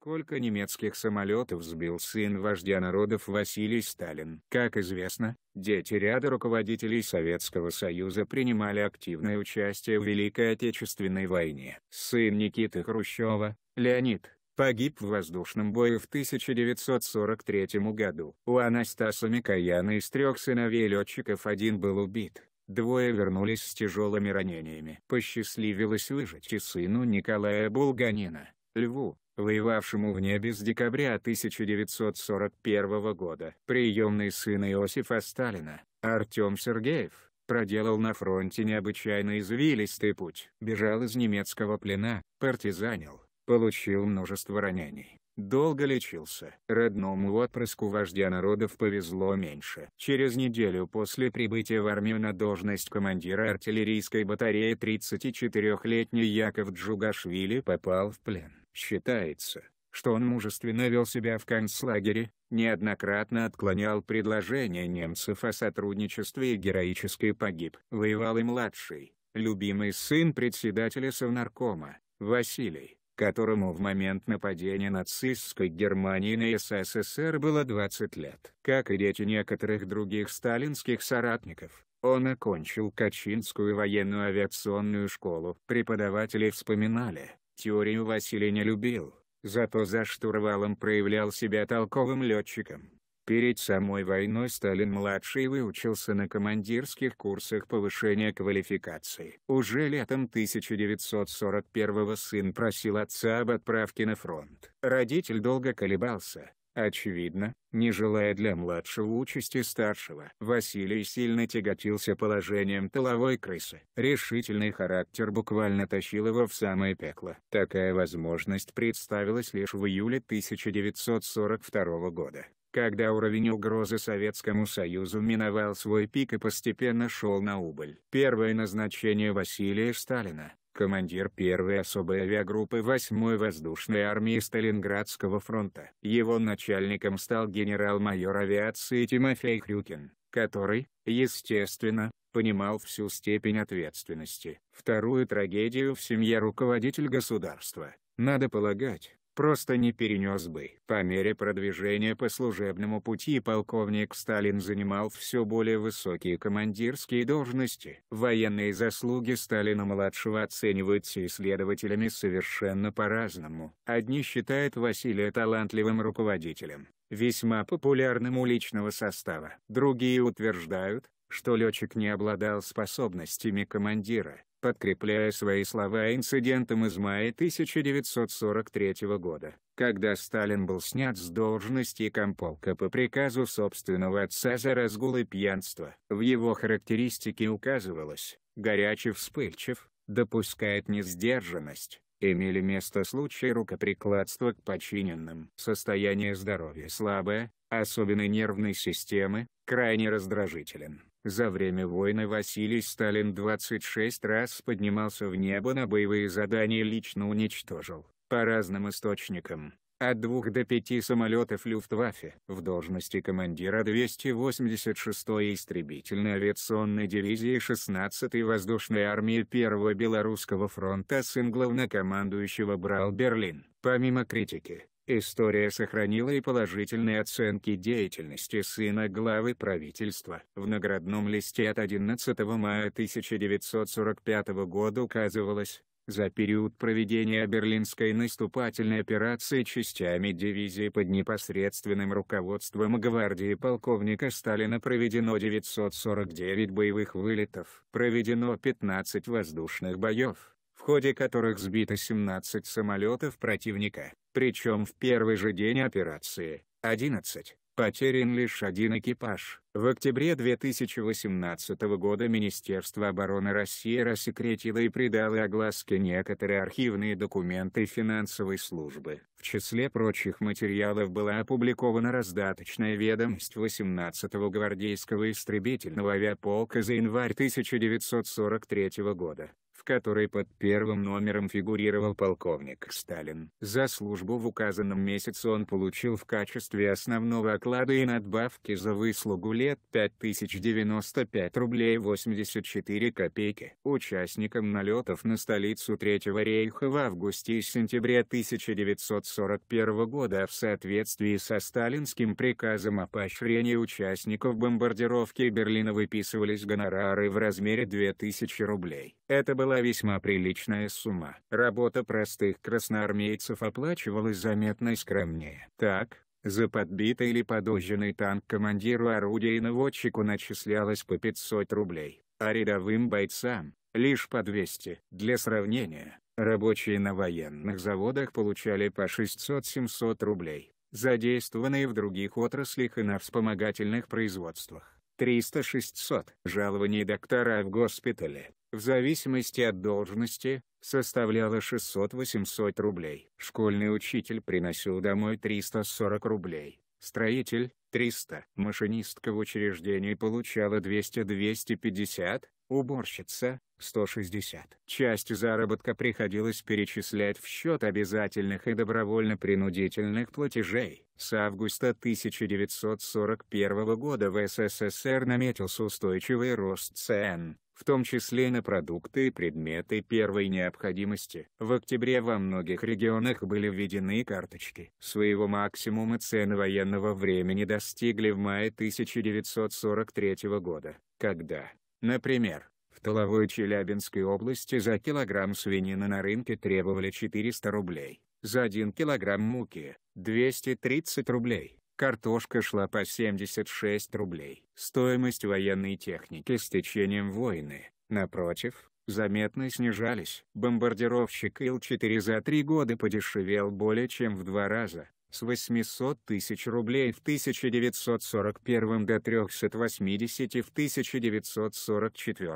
Сколько немецких самолетов сбил сын вождя народов Василий Сталин? Как известно, дети ряда руководителей Советского Союза принимали активное участие в Великой Отечественной войне. Сын Никиты Хрущева, Леонид, погиб в воздушном бою в 1943 году. У Анастаса Микояна из трех сыновей летчиков один был убит. Двое вернулись с тяжелыми ранениями. Посчастливилось выжить и сыну Николая Булганина, Льву, воевавшему в небе с декабря 1941 года. Приемный сын Иосифа Сталина, Артем Сергеев, проделал на фронте необычайно извилистый путь. Бежал из немецкого плена, партизанил, получил множество ранений. Долго лечился. Родному отпрыску вождя народов повезло меньше. Через неделю после прибытия в армию на должность командира артиллерийской батареи 34-летний Яков Джугашвили попал в плен. Считается, что он мужественно вел себя в концлагере, неоднократно отклонял предложения немцев о сотрудничестве и героически погиб. Воевал и младший, любимый сын председателя совнаркома, Василий которому в момент нападения нацистской Германии на СССР было 20 лет. Как и дети некоторых других сталинских соратников, он окончил Качинскую военную авиационную школу. Преподаватели вспоминали, теорию Василий не любил, зато за штурвалом проявлял себя толковым летчиком. Перед самой войной Сталин-младший выучился на командирских курсах повышения квалификации. Уже летом 1941-го сын просил отца об отправке на фронт. Родитель долго колебался, очевидно, не желая для младшего участи старшего. Василий сильно тяготился положением тыловой крысы. Решительный характер буквально тащил его в самое пекло. Такая возможность представилась лишь в июле 1942 года когда уровень угрозы Советскому Союзу миновал свой пик и постепенно шел на убыль. Первое назначение Василия Сталина, командир первой особой авиагруппы 8-й воздушной армии Сталинградского фронта. Его начальником стал генерал-майор авиации Тимофей Хрюкин, который, естественно, понимал всю степень ответственности. Вторую трагедию в семье руководитель государства, надо полагать, просто не перенес бы. По мере продвижения по служебному пути полковник Сталин занимал все более высокие командирские должности. Военные заслуги Сталина-младшего оцениваются исследователями совершенно по-разному. Одни считают Василия талантливым руководителем, весьма популярным у личного состава. Другие утверждают, что летчик не обладал способностями командира, подкрепляя свои слова инцидентом из мая 1943 года, когда Сталин был снят с должности комполка по приказу собственного отца за разгул и пьянство. В его характеристике указывалось «горячий вспыльчив, допускает несдержанность» имели место случаи рукоприкладства к подчиненным. Состояние здоровья слабое, особенно нервной системы, крайне раздражителен. За время войны Василий Сталин 26 раз поднимался в небо на боевые задания лично уничтожил, по разным источникам, от двух до пяти самолетов Люфтваффе. В должности командира 286-й истребительной авиационной дивизии 16-й воздушной армии 1-го Белорусского фронта сын главнокомандующего брал Берлин. Помимо критики, История сохранила и положительные оценки деятельности сына главы правительства. В наградном листе от 11 мая 1945 года указывалось, за период проведения Берлинской наступательной операции частями дивизии под непосредственным руководством гвардии полковника Сталина проведено 949 боевых вылетов, проведено 15 воздушных боев, в ходе которых сбито 17 самолетов противника, причем в первый же день операции, 11, потерян лишь один экипаж. В октябре 2018 года Министерство обороны России рассекретило и придало огласке некоторые архивные документы финансовой службы. В числе прочих материалов была опубликована раздаточная ведомость 18-го гвардейского истребительного авиаполка за январь 1943 года которой под первым номером фигурировал полковник Сталин. За службу в указанном месяце он получил в качестве основного оклада и надбавки за выслугу лет 5095 рублей 84 копейки. участникам налетов на столицу Третьего рейха в августе и сентябре 1941 года в соответствии со сталинским приказом о поощрении участников бомбардировки Берлина выписывались гонорары в размере 2000 рублей. Это была была весьма приличная сумма. Работа простых красноармейцев оплачивалась заметно скромнее. Так, за подбитый или подожженный танк командиру орудия и наводчику начислялось по 500 рублей, а рядовым бойцам – лишь по 200. Для сравнения, рабочие на военных заводах получали по 600-700 рублей, задействованные в других отраслях и на вспомогательных производствах. 300-600 Жалование доктора в госпитале в зависимости от должности, составляла 600-800 рублей. Школьный учитель приносил домой 340 рублей, строитель – 300. Машинистка в учреждении получала 200-250, уборщица – 160. Часть заработка приходилось перечислять в счет обязательных и добровольно-принудительных платежей. С августа 1941 года в СССР наметился устойчивый рост цен в том числе на продукты и предметы первой необходимости. В октябре во многих регионах были введены карточки. Своего максимума цены военного времени достигли в мае 1943 года, когда, например, в Толовой Челябинской области за килограмм свинины на рынке требовали 400 рублей, за 1 килограмм муки – 230 рублей Картошка шла по 76 рублей. Стоимость военной техники с течением войны, напротив, заметно снижались. Бомбардировщик Ил-4 за три года подешевел более чем в два раза, с 800 тысяч рублей в 1941 до 380 в 1944.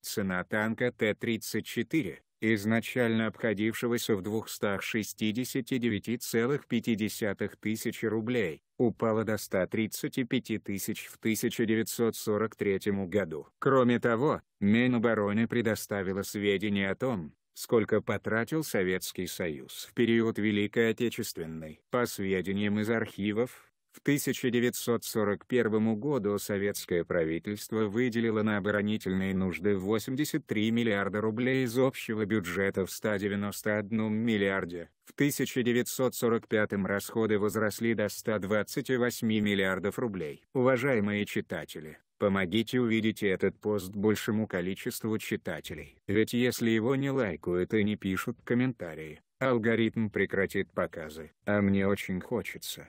Цена танка Т-34 изначально обходившегося в 269,5 тысяч рублей, упало до 135 тысяч в 1943 году. Кроме того, Минобороны предоставило сведения о том, сколько потратил Советский Союз в период Великой Отечественной. По сведениям из архивов, в 1941 году советское правительство выделило на оборонительные нужды 83 миллиарда рублей из общего бюджета в 191 миллиарде. В 1945 расходы возросли до 128 миллиардов рублей. Уважаемые читатели, помогите увидеть этот пост большему количеству читателей. Ведь если его не лайкают и не пишут комментарии, алгоритм прекратит показы. А мне очень хочется